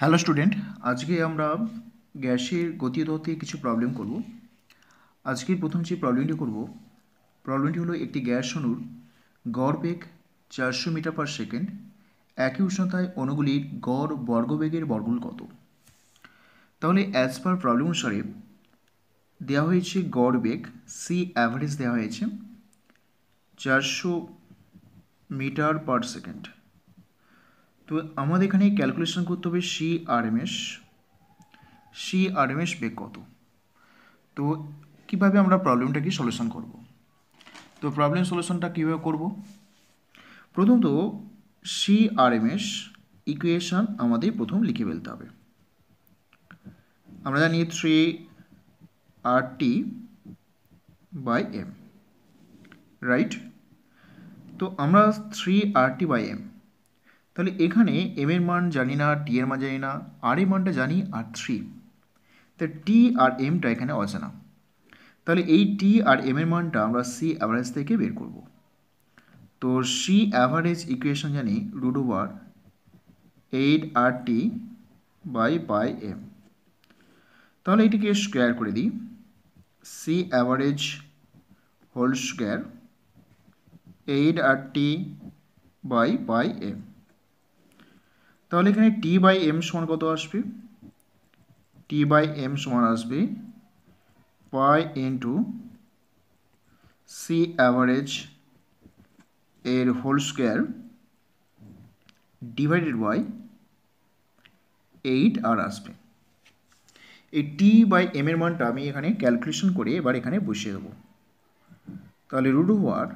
Hello student আজকে আমরা গ্যাসের গতিদত্তে কিছু প্রবলেম করব আজকের প্রথম যে প্রবলেমটি করব প্রবলেমটি হলো একটি গ্যাস অণুর গড় বেগ চারশো মিটার পার সেকেন্ড একই উষ্ণতায় অণুগুলির গড় বর্গবেগের বর্গমূল কত তাহলে অ্যাজ পার প্রবলেম অনুসারে দেওয়া হয়েছে গড় বেগ সি অ্যাভারেজ দেওয়া হয়েছে চারশো মিটার পার সেকেন্ড তো আমাদের এখানে ক্যালকুলেশন করতে হবে C R M S C R M S বেগ কত তো কীভাবে আমরা প্রবলেমটাকে সলিউশন করব তো প্রবলেম সলিউশনটা কীভাবে করব প্রথমত C R M S equation আমাদের প্রথম লিখে ফেলতে হবে আমরা জানি three R T by M right তো আমরা three R T by M তাহলে এখানে এম এর মান জানি না টি এর মান জানি না আর এর মানটা জানি আর থ্রি তা টি আর এমটা এখানে অজানা তাহলে এই টি আর এম এর মানটা আমরা সি অ্যাভারেজ থেকে বের করব তো সি অ্যাভারেজ ইকুয়েশন জানি root over eight R T by by M তাহলে এটিকে স্কোয়ার করে দিই C average whole square eight R T by by M তাহলে এখানে টি বাই এম সমান কত আসবে টি বাই এম সমান আসবে পাই ইন্টু সি অ্যাভারেজ এর whole square divided by eight R আসবে এই টি বাই এম এর মানটা আমি এখানে ক্যালকুলেশন করে এবার এখানে বসিয়ে দেবো তাহলে root over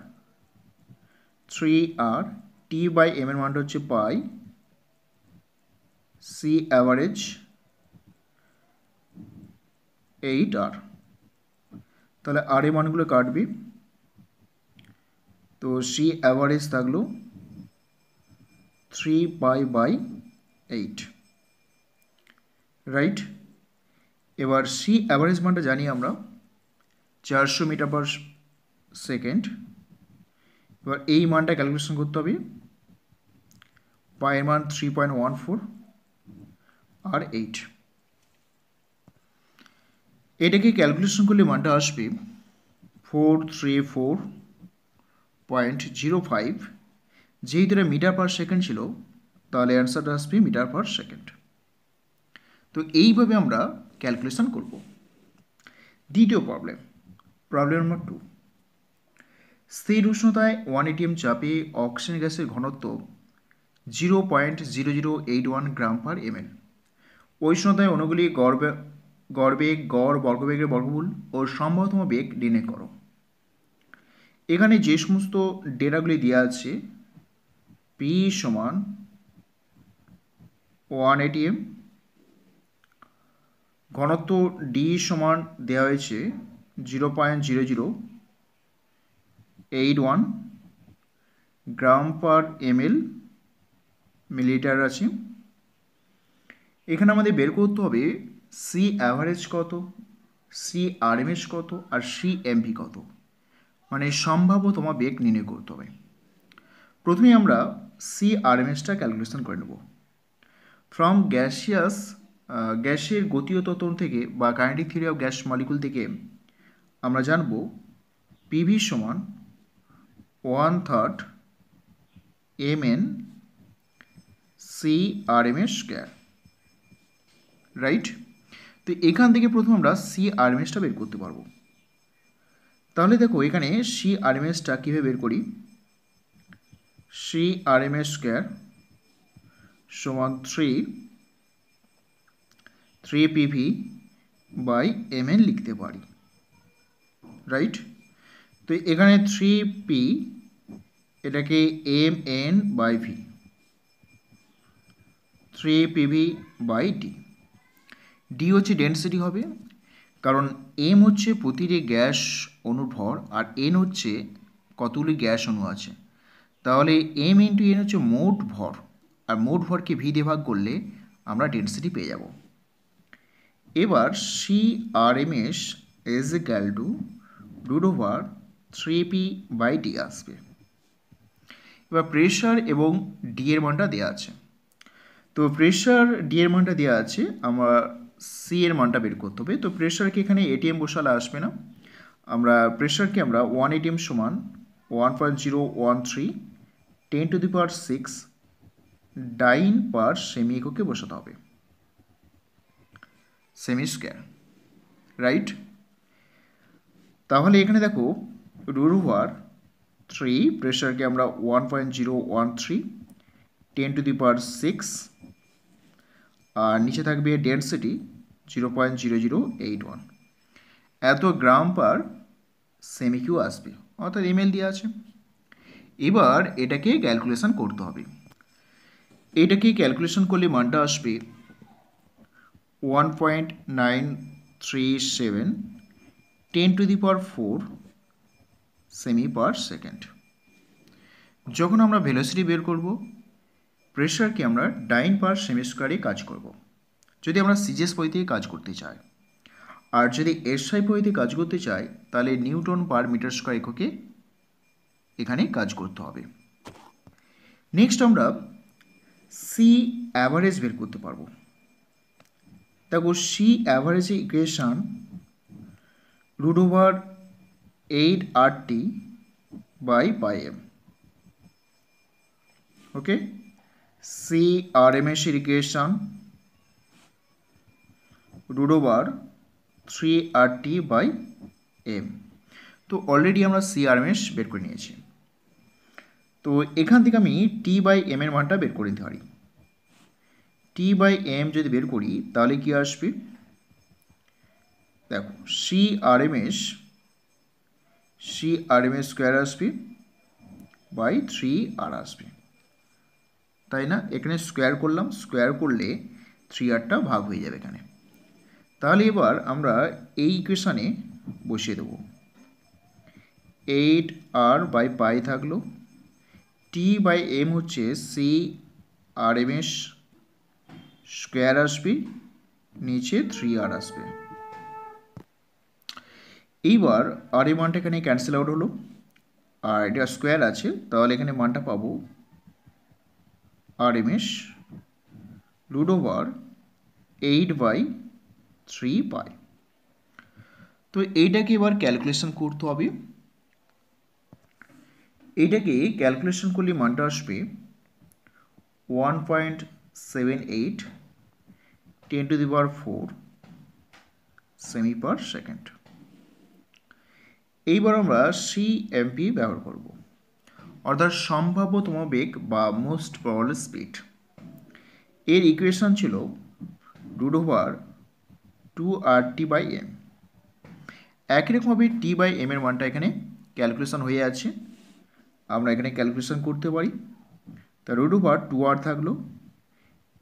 three R T by M এর মানটা হচ্ছে pi C average eight R তাহলে আর এ মানগুলো কাটবি তো সি অ্যাভারেজ থাকলো three by by eight right এবার সি অ্যাভারেজ মানটা জানি আমরা চারশো মিটার পার সেকেন্ড এবার এই মানটা ক্যালকুলেশন করতে হবে পায়ের মান থ্রি পয়েন্ট ওয়ান ফোর আর এইট এটাকে ক্যালকুলেশন করলে মানটা আসবে four three four point zero five যেহেতু এটা মিটার পার সেকেন্ড ছিল তাহলে অ্যান্সারটা আসবে মিটার পার সেকেন্ড তো এইভাবে আমরা ক্যালকুলেশন করব দ্বিতীয় প্রবলেম প্রবলেম নম্বর টু স্থির উষ্ণতায় ওয়ান এটিএম চাপে অক্সিজেন গ্যাসের ঘনত্ব zero point zero zero eight one gram per ML উষ্ণতায় অনুগুলি গড়বে গড়বেগ গড় বর্গবেগের বর্গমূল ও সম্ভবতম বেগ ডিনে করো এখানে যে সমস্ত ডেটাগুলি দেওয়া আছে পি সমান ওয়ান এটিএম ঘনত্ব ডি সমান দেওয়া হয়েছে zero point zero zero eight one gram per M L millilitre আছে এখানে আমাদের বের করতে হবে সি অ্যাভারেজ কত সি আরএমএস কত আর সি এমভি কত মানে তোমার বেগ নির্ণয় করতে হবে প্রথমে আমরা সি আরএমএসটা ক্যালকুলেশন করে নেব ফ্রম গ্যাসিয়াস গ্যাসের গতীয় তত্ত্ব থেকে বা kinetic theory of gas molecule থেকে আমরা জানব পিভি সমান one third M N C RMS gas right তো এখান থেকে প্রথম আমরা সি আরএমএসটা বের করতে পারবো তাহলে দেখো এখানে সি আরএমএসটা কীভাবে বের করি সি এস স্কোয়ার সমান three three PV by M N লিখতে পারি রাইট তো এখানে থ্রি পি এটাকে M N by V three PV by D D হচ্ছে ডেন্সিটি হবে কারণ এম হচ্ছে প্রতিটি গ্যাস অনুভর আর এন হচ্ছে কতগুলি গ্যাস অনু আছে তাহলে এম ইন্টু এন হচ্ছে মোট ভর আর মোট ভরকে ভি দিয়ে ভাগ করলে আমরা ডেন্সিটি পেয়ে যাব এবার C R M S is equal to root over three P by D আসবে এবার প্রেশার এবং ডি এর মানটা দেওয়া আছে তো প্রেশার ডি এর মানটা দেওয়া আছে আমার সি এর মানটা বের করতে হবে তো প্রেশারকে এখানে এটিএম বসালে আসবে না আমরা প্রেশারকে আমরা ওয়ান এটিএম সমান one point zero one three ten to the power six dyne per সেমি এককে বসাতে হবে সেমি স্কোয়ার রাইট তাহলে এখানে দেখো রুট থ্রি প্রেশারকে আমরা one point zero one three ten to the power six আর নিচে থাকবে density zero point zero zero eight one এত গ্রাম পার সেমিকিউ আসবে অর্থাৎ এমএল দিয়ে আছে এবার এটাকে ক্যালকুলেশান করতে হবে এটাকে ক্যালকুলেশন করলে মানটা আসবে one point nine three seven ten to the power four সেমি পার সেকেন্ড যখন আমরা ভেলোসিটি বের করব প্রেশারকে আমরা ডাইন পার সেমিস্কোয়ারে কাজ করব। যদি আমরা সিজিএস পদ্ধতিতে কাজ করতে চাই আর যদি এসআই পদ্ধতিতে কাজ করতে চাই তাহলে নিউটন পার মিটার স্কোয়ার এককে এখানে কাজ করতে হবে নেক্সট আমরা সি অ্যাভারেজ বের করতে পারবো দেখো C average equation root over eight R T by by M okay CRMS equation root over three R T by M তো অলরেডি আমরা সিআরএমএস বের করে নিয়েছি তো এখান থেকে আমি টি বাই এম এর মানটা বের করে নিতে পারি টি বাই এম যদি বের করি তাহলে কি আসবে দেখো C R M S C R M S square আসবে বাই থ্রি আর আসবে তাই না এখানে স্কোয়ার করলাম স্কোয়ার করলে থ্রি আরটা ভাগ হয়ে যাবে এখানে তাহলে এবার আমরা এই ইকুয়েশানে বসিয়ে দেব এইট আর বাই পাই থাকলো টি বাই এম হচ্ছে C R M S square আসবে নিচে থ্রি আর আসবে এইবার আর এ মানটা এখানে ক্যান্সেল আউট হলো আর এটা স্কোয়ার আছে তাহলে এখানে মানটা পাবো RMS is root over eight by three pi তো এইটাকে এবার ক্যালকুলেশন করতে হবে এইটাকে ক্যালকুলেশন করলে মানটা আসবে one point seven eight ten to the power four সেমি পার সেকেন্ড এইবার আমরা সি এমপি ব্যবহার করবো অর্থাৎ সম্ভাব্যতম বেগ বা মোস্ট প্রবল স্পিড এর ইকুয়েশন ছিল root over two R T by M একই রকমভাবে টি বাই এম এর মানটা এখানে ক্যালকুলেশন হয়ে আছে আমরা এখানে ক্যালকুলেশন করতে পারি তা রুড ওভার টু আর থাকলো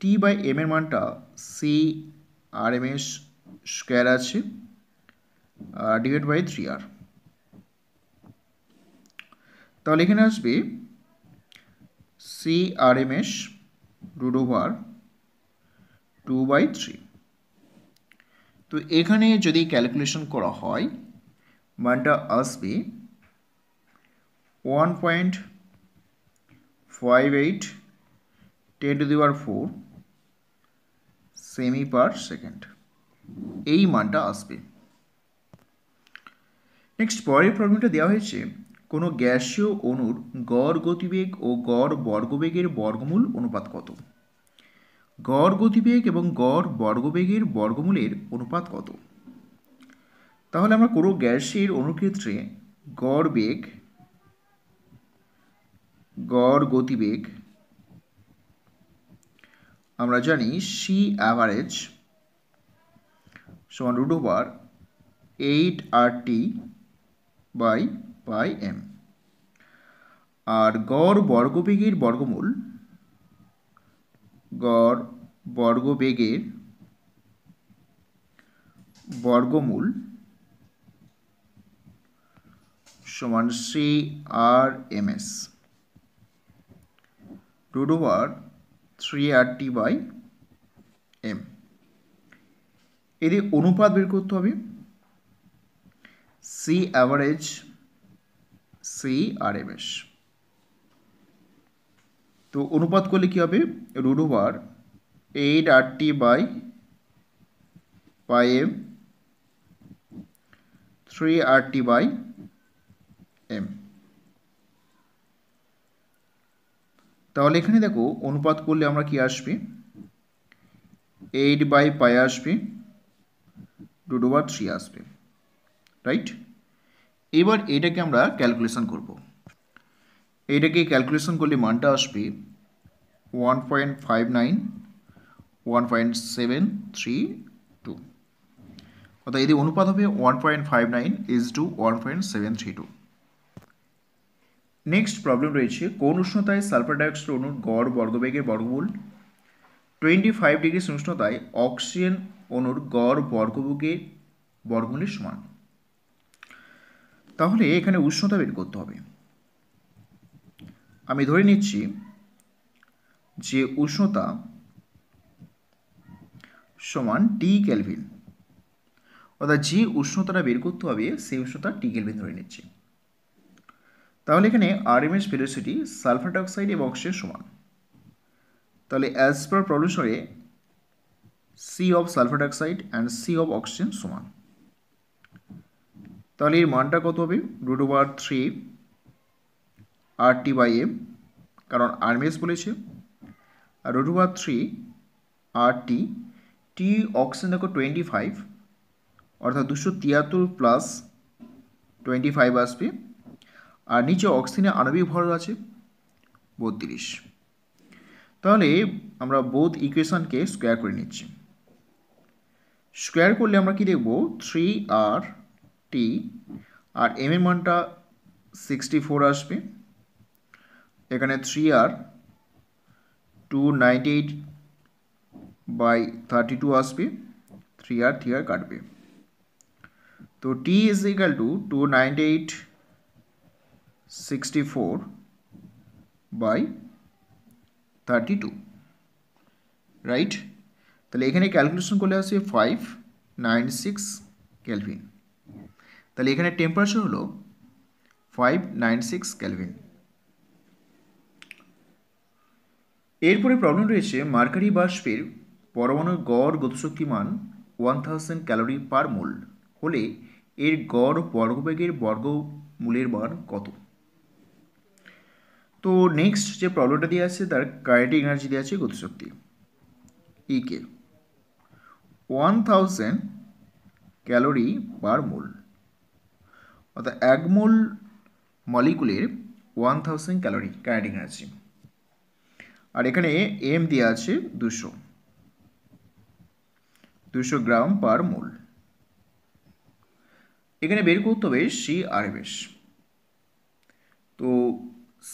টি বাই এম এর মানটা C R M S square আছে ডিভাইড বাই থ্রি আর তাহলে এখানে আসবে C R M S root over two by three তো এখানে যদি ক্যালকুলেশন করা হয় মানটা আসবে one point five eight ten to দিবার ফোর সেমি পার সেকেন্ড এই মানটা আসবে নেক্সট পরের প্রবলেমটা দেওয়া হয়েছে কোনো গ্যাসীয় অণুর গড় গতিবেগ ও গড় বর্গবেগের বর্গমূল অনুপাত কত গড় গতিবেগ এবং গড় বর্গবেগের বর্গমূলের অনুপাত কত তাহলে আমরা কোনো গ্যাসের অনুক্ষেত্রে গড় বেগ গড় গতিবেগ আমরা জানি সি অ্যাভারেজ সমান root over eight R T by by M আর গড় বর্গবেগের বর্গমূল গড় বর্গবেগের বর্গমূল সমান C R M S root three R T by M এদের অনুপাত বের করতে হবে C average C R M S তো অনুপাত করলে কি হবে root over eight R T by pi M three R T by M তাহলে এখানে দেখো অনুপাত করলে আমরা কি আসবে এইট বাই পাই আসবে রুট ওভার থ্রি আসবে রাইট এবার এটাকে আমরা ক্যালকুলেশন করব এটাকে ক্যালকুলেশন করলে মানটা আসবে one point five nine one point seven three two অর্থাৎ এদের অনুপাত হবে one point five nine two one point seven three two next problem রয়েছে কোন উষ্ণতায় সালফার ডাইঅক্সাইড অনুর গড় বর্গবেগের বর্গমূল টোয়েন্টি ফাইভ ডিগ্রি উষ্ণতায় অক্সিজেন অনুর গড় বর্গবেগের বর্গমূলের সমান তাহলে এখানে উষ্ণতা বের করতে হবে আমি ধরে নিচ্ছি যে উষ্ণতা সমান টি ক্যালভিন অর্থাৎ যে উষ্ণতাটা বের করতে হবে সেই উষ্ণতা টি ক্যালভিন ধরে নিচ্ছি তাহলে এখানে আরএমএস ভেলোসিটি সালফার ডাইঅক্সাইড এবং অক্সিজেন সমান তাহলে অ্যাজ পার প্রডিউসারে C of sulphur dioxide and C of oxygen সমান তাহলে এর মানটা কত হবে root over three R T by M কারণ আরমেস বলেছে আর root over three R T T oxygen দেখো টোয়েন্টি ফাইভ অর্থাৎ দুশো তিয়াত্তর প্লাস টোয়েন্টি ফাইভ আসবে আর নিচে অক্সিজেনে আণবিক ভর আছে বত্রিশ তাহলে আমরা বোধ ইকুয়েশানকে স্কোয়ার করে নিচ্ছি স্কোয়ার করলে আমরা কি দেখব থ্রি আর টি আর এম এর মানটা সিক্সটি ফোর আসবে এখানে three R two ninety eight by thirty two আসবে থ্রি আর থ্রি আর কাটবে তো T is equal to two ninety eight sixty four by thirty two right তাহলে এখানে ক্যালকুলেশন করলে আসবে ফাইভ নাইন সিক্স ক্যালভিন তাহলে এখানে টেম্পারেচার হলো ফাইভ নাইন সিক্স ক্যালভিন এরপরে প্রবলেম রয়েছে মার্কারি বাষ্পের পরমাণুর গড় গতিশক্তি মান one thousand calorie per mole হলে এর গড় বর্গবেগের বর্গমূলের মান কত তো নেক্সট যে প্রবলেমটা দিয়ে আছে তার কারেন্ট এনার্জি দেওয়া আছে গতিশক্তি E K one thousand calorie per mole অর্থাৎ এক মোল মলিকুলের one thousand calorie kinetic energy আর এখানে এম দেওয়া আছে দুশো দুশো গ্রাম পার মোল এখানে বের করতে হবে সি সিআরএমএস তো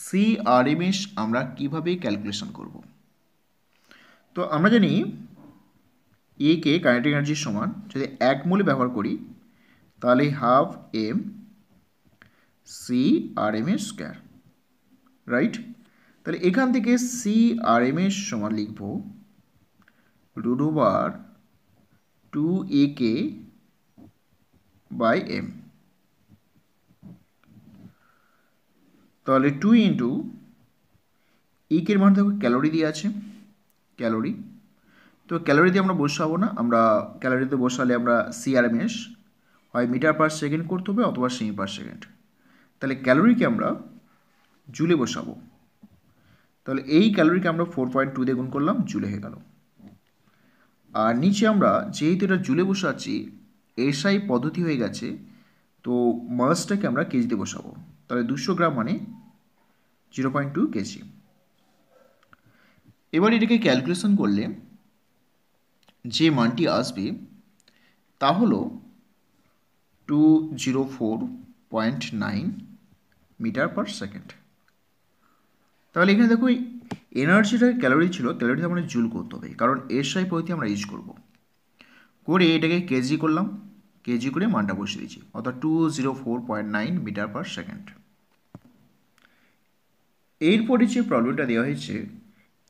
সি সিআরএমএস আমরা কিভাবে ক্যালকুলেশন করব তো আমরা জানি এ কে কাইনেটিক এনার্জি সমান যদি এক মোলে ব্যবহার করি তাহলে half M C R M S square right তাহলে এখান থেকে সি আর এম এস সমান লিখব root over two A K by M তাহলে টু ইন্টু ইকের মান থাকবে ক্যালোরি দিয়ে আছে ক্যালোরি তো ক্যালোরি দিয়ে আমরা বসাবো না আমরা ক্যালোরিতে বসালে আমরা সি আর এম এস হয় মিটার পার সেকেন্ড করতে হবে অথবা সেমি পার সেকেন্ড তাহলে ক্যালোরিকে আমরা জুলে বসাবো তাহলে এই ক্যালোরিকে আমরা ফোর পয়েন্ট টু দিয়ে গুণ করলাম জুলে হয়ে গেল আর নিচে আমরা যেহেতু এটা জুলে বসাচ্ছি এসআই পদ্ধতি হয়ে গেছে তো মাসটাকে আমরা কেজিতে বসাবো তাহলে দুশো গ্রাম মানে জিরো পয়েন্ট টু কেজি এবার এটাকে ক্যালকুলেশন করলে যে মানটি আসবে তা হলো two zero four point nine metre per second তাহলে এখানে দেখো এনার্জিটাকে ক্যালোরি ছিল ক্যালোরিতে আমাদের জুল করতে হবে কারণ এর সাই পদ্ধতি আমরা ইউজ করব করে এটাকে কেজি করলাম কেজি করে মানটা বসিয়ে দিয়েছি অর্থাৎ two zero four point nine metre per second এরপরে যে প্রবলেমটা দেওয়া হয়েছে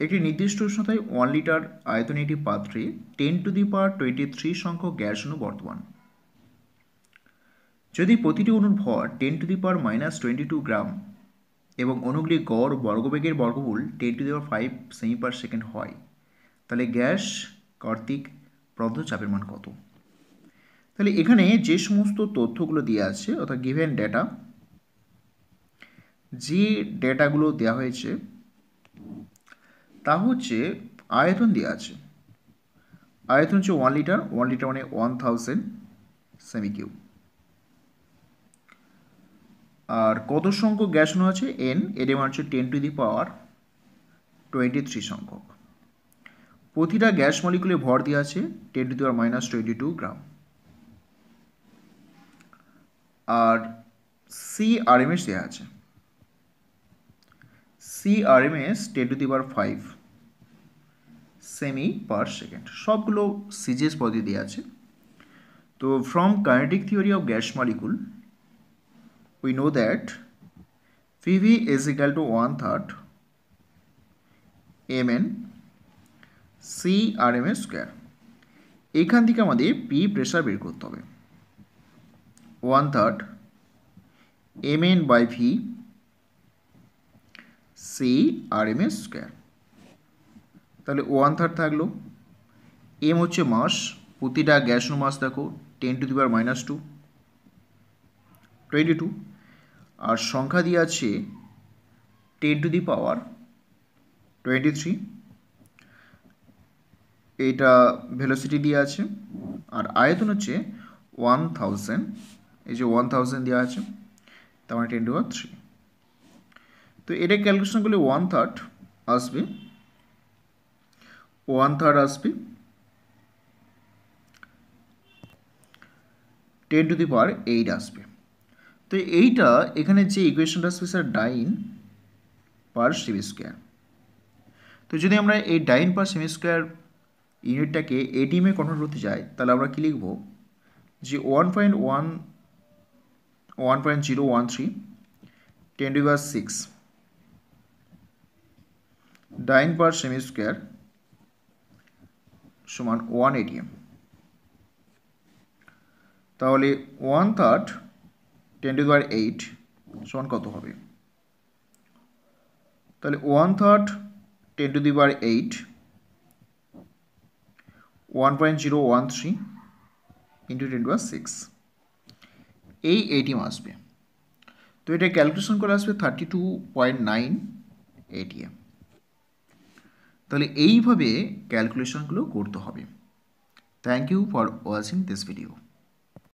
একটি নির্দিষ্ট উষ্ণতায় ওয়ান লিটার আয়তনে একটি পাত্রে ten to the power twenty three সংখ্যক গ্যাস অনু বর্তমান যদি প্রতিটি অণুর ভর ten to the power minus twenty two gram এবং অনুগুলি গড় বর্গবেগের বর্গমূল ten to the power five সেমি পার সেকেন্ড হয় তাহলে গ্যাস কর্তিক প্রবন্ধ চাপের মান কত তাহলে এখানে যে সমস্ত তথ্যগুলো দেওয়া আছে অর্থাৎ গিভেন ডেটা যে ডেটাগুলো দেওয়া হয়েছে তা হচ্ছে আয়তন দেওয়া আছে আয়তন হচ্ছে ওয়ান লিটার ওয়ান লিটার মানে ওয়ান থাউজেন্ড সেমি কিউব আর কত সংখ্যক গ্যাস অণু আছে এন এর মান হচ্ছে ten to the power twenty three সংখ্যক প্রতিটা গ্যাস মলিকুলে ভর দিয়ে আছে ten to the power minus twenty two gram আর সি আর এম এস দেওয়া আছে C R M S ten to the power five সেমি পার সেকেন্ড সবগুলো সিজিএস পদে দেওয়া আছে তো from kinetic theory of gas molecule we know that PV is equal to one third mn C R M এর square এখান থেকে আমাদের পি প্রেশার বের করতে হবে one third M N by V C R M এর square তাহলে one third থাকলো এম হচ্ছে মাস প্রতিটা গ্যাস মাস দেখো ten to the power minus two twenty two আর সংখ্যা দিয়ে আছে ten to the power twenty three এইটা ভেলোসিটি দিয়ে আছে আর আয়তন হচ্ছে ওয়ান থাউজেন্ড এই যে ওয়ান থাউজেন্ড দেওয়া আছে তার মানে টেন টু পাওয়ার থ্রি তো এটা ক্যালকুলেশন করলে ওয়ান থার্ড আসবে ওয়ান থার্ড আসবে ten to the power eight আসবে তো এইটা এখানে যে ইকুয়েশনটা আসবে স্যার ডাইন পার সেমি স্কোয়ার তো যদি আমরা এই ডাইন পার সেমি স্কোয়ার ইউনিটটাকে এডিএমে কনভার্ট করতে যাই তাহলে আমরা কী লিখব যে one point one one point zero one three ten to six dyne per সেমি স্কোয়ার সমান ওয়ান এটিএম তাহলে ওয়ান থার্ড টেন টু দেওয়ার এইট সমান কত হবে তাহলে one third ten to the বার eight one point zero one three into ten to power six এই এটিএম আসবে তো এটা ক্যালকুলেশন করে আসবে thirty two point nine ATM তাহলে এইভাবে ক্যালকুলেশনগুলো করতে হবে thank you for watching this video